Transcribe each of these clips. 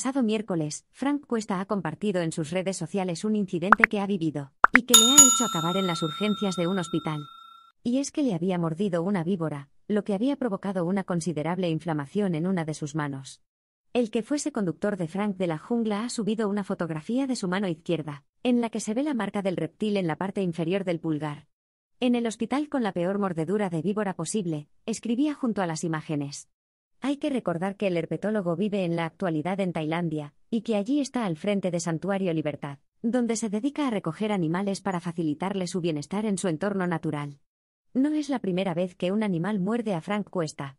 pasado miércoles, Frank Cuesta ha compartido en sus redes sociales un incidente que ha vivido, y que le ha hecho acabar en las urgencias de un hospital. Y es que le había mordido una víbora, lo que había provocado una considerable inflamación en una de sus manos. El que fuese conductor de Frank de la Jungla ha subido una fotografía de su mano izquierda, en la que se ve la marca del reptil en la parte inferior del pulgar. En el hospital con la peor mordedura de víbora posible, escribía junto a las imágenes. Hay que recordar que el herpetólogo vive en la actualidad en Tailandia, y que allí está al frente de Santuario Libertad, donde se dedica a recoger animales para facilitarle su bienestar en su entorno natural. No es la primera vez que un animal muerde a Frank Cuesta.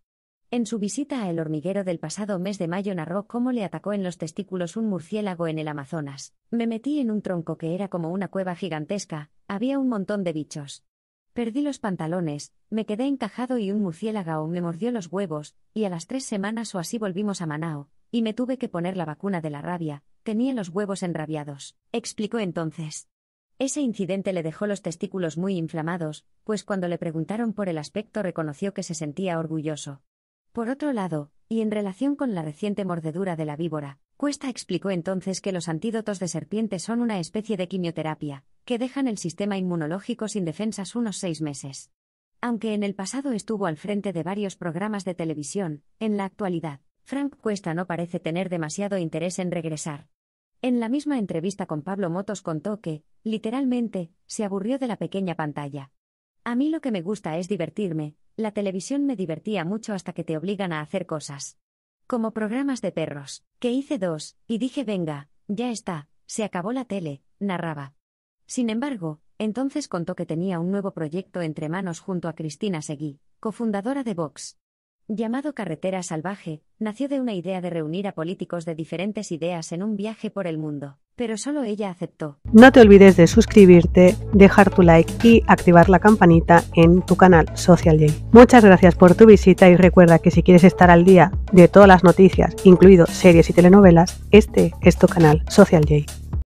En su visita al El Hormiguero del pasado mes de mayo narró cómo le atacó en los testículos un murciélago en el Amazonas. Me metí en un tronco que era como una cueva gigantesca, había un montón de bichos. Perdí los pantalones, me quedé encajado y un murciélago me mordió los huevos, y a las tres semanas o así volvimos a Manao, y me tuve que poner la vacuna de la rabia, tenía los huevos enrabiados, explicó entonces. Ese incidente le dejó los testículos muy inflamados, pues cuando le preguntaron por el aspecto reconoció que se sentía orgulloso. Por otro lado, y en relación con la reciente mordedura de la víbora, Cuesta explicó entonces que los antídotos de serpiente son una especie de quimioterapia, que dejan el sistema inmunológico sin defensas unos seis meses. Aunque en el pasado estuvo al frente de varios programas de televisión, en la actualidad, Frank Cuesta no parece tener demasiado interés en regresar. En la misma entrevista con Pablo Motos contó que, literalmente, se aburrió de la pequeña pantalla. A mí lo que me gusta es divertirme, la televisión me divertía mucho hasta que te obligan a hacer cosas. Como programas de perros, que hice dos, y dije venga, ya está, se acabó la tele, narraba. Sin embargo, entonces contó que tenía un nuevo proyecto entre manos junto a Cristina Seguí, cofundadora de Vox. Llamado Carretera Salvaje, nació de una idea de reunir a políticos de diferentes ideas en un viaje por el mundo, pero solo ella aceptó. No te olvides de suscribirte, dejar tu like y activar la campanita en tu canal Social J. Muchas gracias por tu visita y recuerda que si quieres estar al día de todas las noticias, incluido series y telenovelas, este es tu canal Social J.